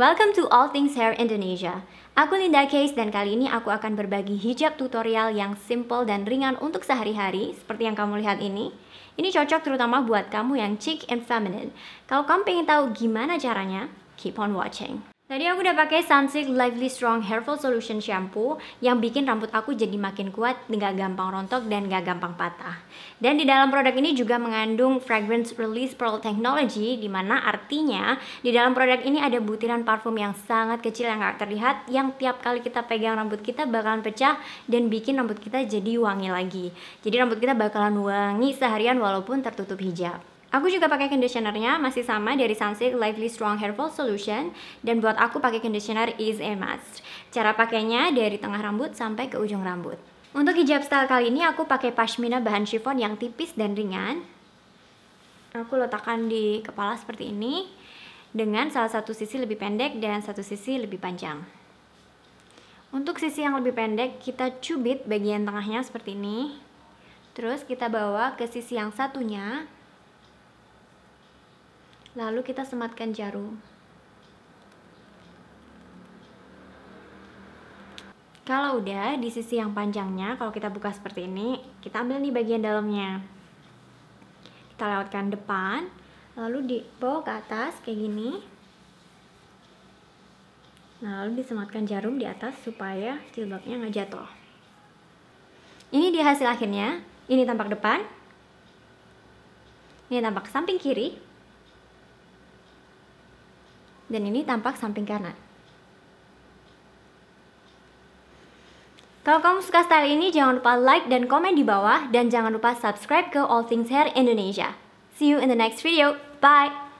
Welcome to All Things Hair Indonesia. Aku Linda Case dan kali ini aku akan berbagi hijab tutorial yang simple dan ringan untuk sehari-hari seperti yang kamu lihat ini. Ini cocok terutama buat kamu yang chic and feminine. Kalau kamu ingin tahu gimana caranya, keep on watching. Tadi aku udah pakai Sunsilk Lively Strong Hairful Solution Shampoo yang bikin rambut aku jadi makin kuat, nggak gampang rontok dan nggak gampang patah. Dan di dalam produk ini juga mengandung fragrance release pearl technology, dimana artinya di dalam produk ini ada butiran parfum yang sangat kecil yang nggak terlihat, yang tiap kali kita pegang rambut kita bakalan pecah dan bikin rambut kita jadi wangi lagi. Jadi rambut kita bakalan wangi seharian walaupun tertutup hijab. Aku juga pakai conditionernya masih sama dari Sunsilk Lively Strong Hairfall Solution dan buat aku pakai conditioner is a must. Cara pakainya dari tengah rambut sampai ke ujung rambut. Untuk hijab style kali ini aku pakai pashmina bahan chiffon yang tipis dan ringan. Aku letakkan di kepala seperti ini dengan salah satu sisi lebih pendek dan satu sisi lebih panjang. Untuk sisi yang lebih pendek kita cubit bagian tengahnya seperti ini. Terus kita bawa ke sisi yang satunya lalu kita sematkan jarum kalau udah di sisi yang panjangnya kalau kita buka seperti ini kita ambil nih bagian dalamnya kita lewatkan depan lalu di bawah ke atas kayak gini nah, lalu disematkan jarum di atas supaya jilbabnya nggak jatuh ini dia hasil akhirnya ini tampak depan ini tampak samping kiri dan ini tampak samping kanan. Kalau kamu suka style ini, jangan lupa like dan komen di bawah, dan jangan lupa subscribe ke All Things Hair Indonesia. See you in the next video. Bye!